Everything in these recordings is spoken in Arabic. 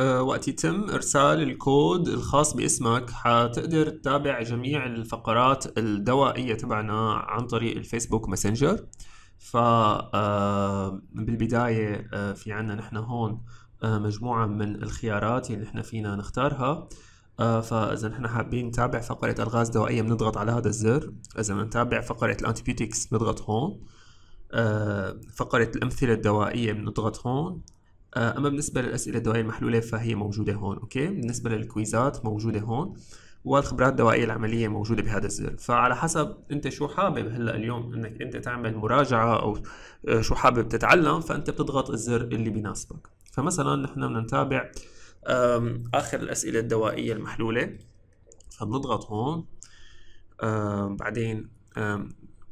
أه، وقت يتم إرسال الكود الخاص باسمك حتقدر تتابع جميع الفقرات الدوائية تبعنا عن طريق الفيسبوك ماسنجر ف أه، بالبداية أه، في عنا نحن هون مجموعة من الخيارات اللي نحن فينا نختارها فإذا نحن حابين نتابع فقرة ألغاز دوائية بنضغط على هذا الزر إذا بدنا نتابع فقرة الأنتيبيوتكس بنضغط هون فقرة الأمثلة الدوائية بنضغط هون آه، اما بالنسبه للاسئله الدوائيه المحلوله فهي موجوده هون اوكي بالنسبه للكويزات موجوده هون والخبرات الدوائيه العمليه موجوده بهذا الزر فعلى حسب انت شو حابب هلا اليوم انك انت تعمل مراجعه او آه، شو حابب تتعلم فانت بتضغط الزر اللي بيناسبك فمثلا نحن بدنا نتابع اخر الاسئله الدوائيه المحلوله فبنضغط هون بعدين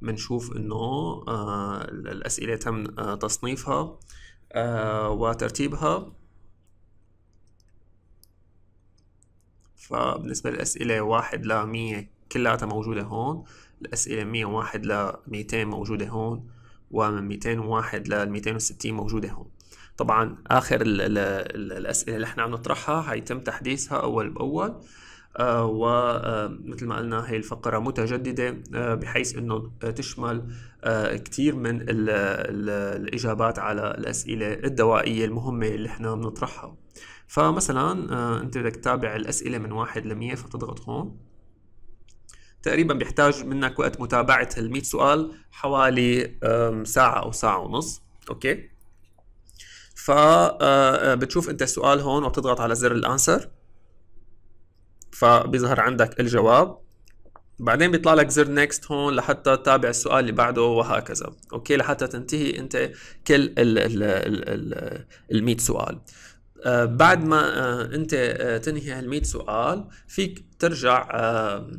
بنشوف انه آه، الاسئله تم تصنيفها آه، وترتيبها فبالنسبة للأسئلة واحد لمية كلها موجودة هون الأسئلة مية واحد لميتين موجودة هون ومن 201 ل 260 موجودة هون طبعا آخر ال ال الأسئلة اللي احنا عم نطرحها هيتم تحديثها أول بأول آه، ومثل آه، ما قلنا هي الفقرة متجددة آه، بحيث أنه تشمل كثير من الإجابات على الأسئلة الدوائية المهمة اللي احنا بنطرحها فمثلا أنت بدك تتابع الأسئلة من واحد لمية فتضغط هون تقريبا بيحتاج منك وقت متابعة ال 100 سؤال حوالي ساعة أو ساعة ونص أوكي فبتشوف أنت السؤال هون وبتضغط على زر الأنسر فبيظهر عندك الجواب بعدين بيطلع لك زر نيكست هون لحتى تتابع السؤال اللي بعده وهكذا اوكي لحتى تنتهي انت كل ال 100 سؤال آه، بعد ما آه، انت آه، تنهي تنهي هال سؤال فيك ترجع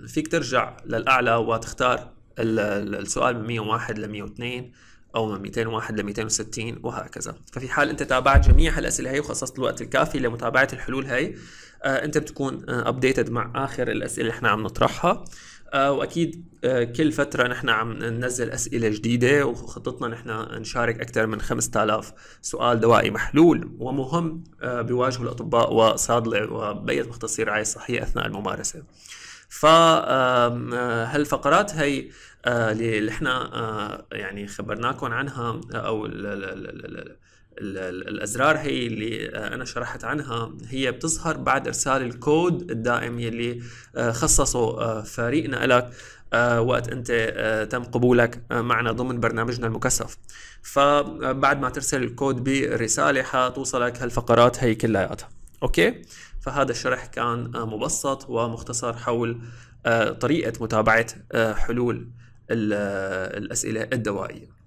فيك ترجع للاعلى وتختار السؤال من 101 ل 102 أو من 201 ل 260 وهكذا ففي حال أنت تابعت جميع هالأسئلة هي وخصصت الوقت الكافي لمتابعة الحلول هي آه، أنت بتكون أبديتد آه، مع آخر الأسئلة اللي احنا عم نطرحها آه، واكيد كل فتره نحن عم ننزل اسئله جديده وخطتنا نحن نشارك اكثر من 5000 سؤال دوائي محلول ومهم بيواجهه الاطباء وصادله وبقيه مختصي الرعايه الصحيه اثناء الممارسه. فهالفقرات آه، هي آه، اللي احنا آه، يعني خبرناكم عنها او الازرار هي اللي انا شرحت عنها هي بتظهر بعد ارسال الكود الدائم يلي خصصه فريقنا لك وقت انت تم قبولك معنا ضمن برنامجنا المكثف فبعد ما ترسل الكود بالرساله حتوصلك هالفقرات هي كلياتها اوكي فهذا الشرح كان آه، مبسط ومختصر حول آه، طريقه متابعه آه، حلول الاسئله الدوائيه